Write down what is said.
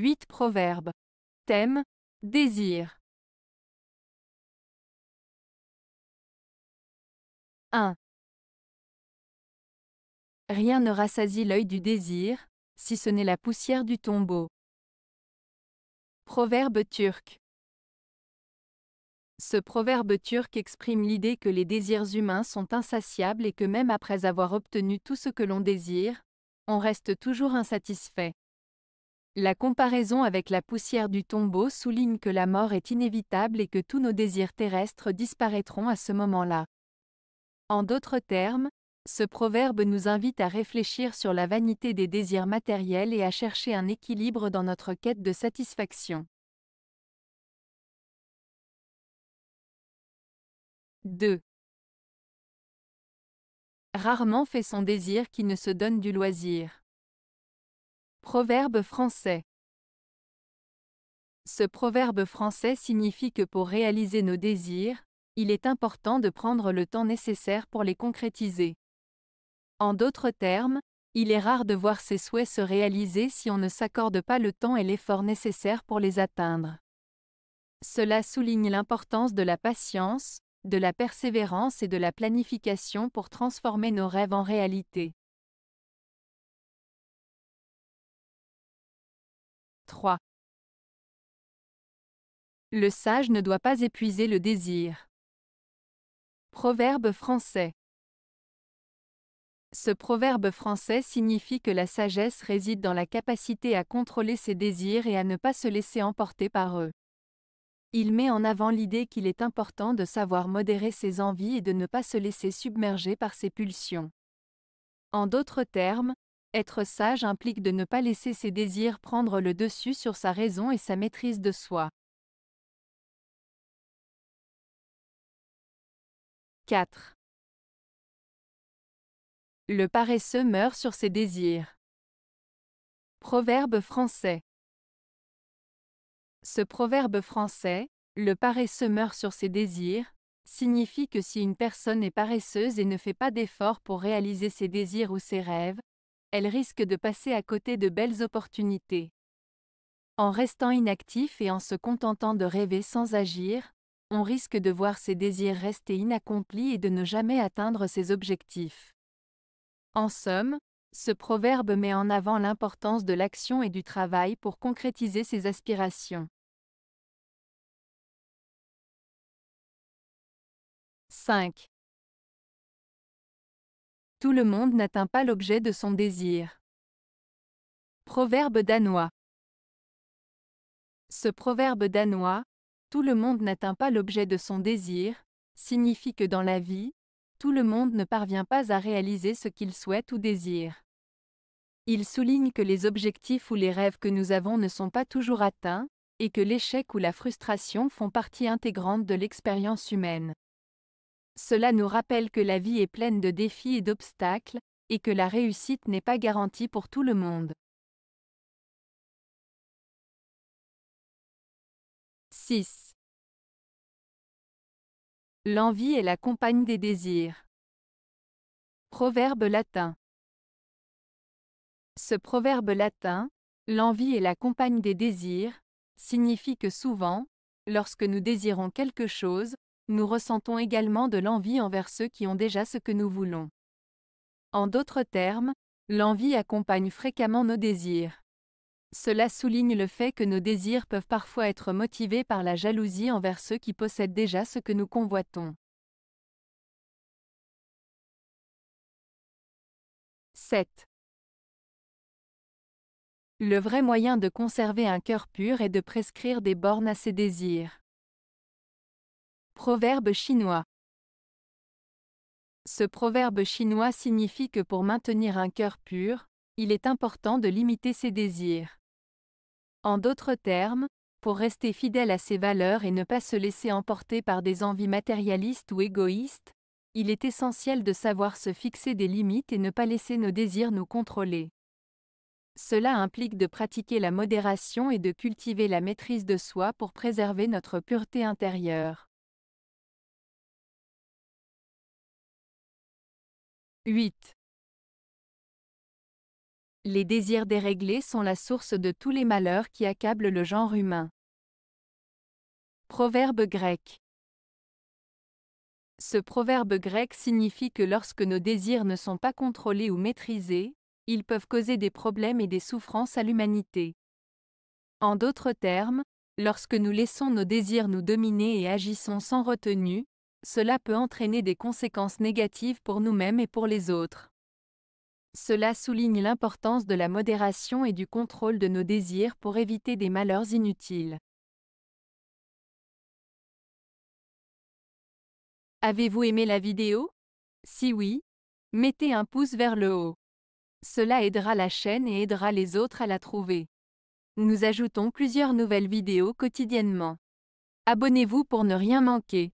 8 Proverbes. Thème Désir. 1. Rien ne rassasie l'œil du désir, si ce n'est la poussière du tombeau. Proverbe turc. Ce proverbe turc exprime l'idée que les désirs humains sont insatiables et que même après avoir obtenu tout ce que l'on désire, on reste toujours insatisfait. La comparaison avec la poussière du tombeau souligne que la mort est inévitable et que tous nos désirs terrestres disparaîtront à ce moment-là. En d'autres termes, ce proverbe nous invite à réfléchir sur la vanité des désirs matériels et à chercher un équilibre dans notre quête de satisfaction. 2. Rarement fait son désir qui ne se donne du loisir. Proverbe français. Ce proverbe français signifie que pour réaliser nos désirs, il est important de prendre le temps nécessaire pour les concrétiser. En d'autres termes, il est rare de voir ses souhaits se réaliser si on ne s'accorde pas le temps et l'effort nécessaires pour les atteindre. Cela souligne l'importance de la patience, de la persévérance et de la planification pour transformer nos rêves en réalité. 3. Le sage ne doit pas épuiser le désir. Proverbe français. Ce proverbe français signifie que la sagesse réside dans la capacité à contrôler ses désirs et à ne pas se laisser emporter par eux. Il met en avant l'idée qu'il est important de savoir modérer ses envies et de ne pas se laisser submerger par ses pulsions. En d'autres termes, être sage implique de ne pas laisser ses désirs prendre le dessus sur sa raison et sa maîtrise de soi. 4. Le paresseux meurt sur ses désirs. Proverbe français. Ce proverbe français, le paresseux meurt sur ses désirs, signifie que si une personne est paresseuse et ne fait pas d'efforts pour réaliser ses désirs ou ses rêves, elle risque de passer à côté de belles opportunités. En restant inactif et en se contentant de rêver sans agir, on risque de voir ses désirs rester inaccomplis et de ne jamais atteindre ses objectifs. En somme, ce proverbe met en avant l'importance de l'action et du travail pour concrétiser ses aspirations. 5. Tout le monde n'atteint pas l'objet de son désir. Proverbe danois. Ce proverbe danois, Tout le monde n'atteint pas l'objet de son désir, signifie que dans la vie, tout le monde ne parvient pas à réaliser ce qu'il souhaite ou désire. Il souligne que les objectifs ou les rêves que nous avons ne sont pas toujours atteints, et que l'échec ou la frustration font partie intégrante de l'expérience humaine. Cela nous rappelle que la vie est pleine de défis et d'obstacles, et que la réussite n'est pas garantie pour tout le monde. 6. L'envie est la compagne des désirs. Proverbe latin. Ce proverbe latin, l'envie est la compagne des désirs, signifie que souvent, lorsque nous désirons quelque chose, nous ressentons également de l'envie envers ceux qui ont déjà ce que nous voulons. En d'autres termes, l'envie accompagne fréquemment nos désirs. Cela souligne le fait que nos désirs peuvent parfois être motivés par la jalousie envers ceux qui possèdent déjà ce que nous convoitons. 7. Le vrai moyen de conserver un cœur pur est de prescrire des bornes à ses désirs. Proverbe chinois. Ce proverbe chinois signifie que pour maintenir un cœur pur, il est important de limiter ses désirs. En d'autres termes, pour rester fidèle à ses valeurs et ne pas se laisser emporter par des envies matérialistes ou égoïstes, il est essentiel de savoir se fixer des limites et ne pas laisser nos désirs nous contrôler. Cela implique de pratiquer la modération et de cultiver la maîtrise de soi pour préserver notre pureté intérieure. 8. Les désirs déréglés sont la source de tous les malheurs qui accablent le genre humain. Proverbe grec. Ce proverbe grec signifie que lorsque nos désirs ne sont pas contrôlés ou maîtrisés, ils peuvent causer des problèmes et des souffrances à l'humanité. En d'autres termes, lorsque nous laissons nos désirs nous dominer et agissons sans retenue, cela peut entraîner des conséquences négatives pour nous-mêmes et pour les autres. Cela souligne l'importance de la modération et du contrôle de nos désirs pour éviter des malheurs inutiles. Avez-vous aimé la vidéo Si oui, mettez un pouce vers le haut. Cela aidera la chaîne et aidera les autres à la trouver. Nous ajoutons plusieurs nouvelles vidéos quotidiennement. Abonnez-vous pour ne rien manquer.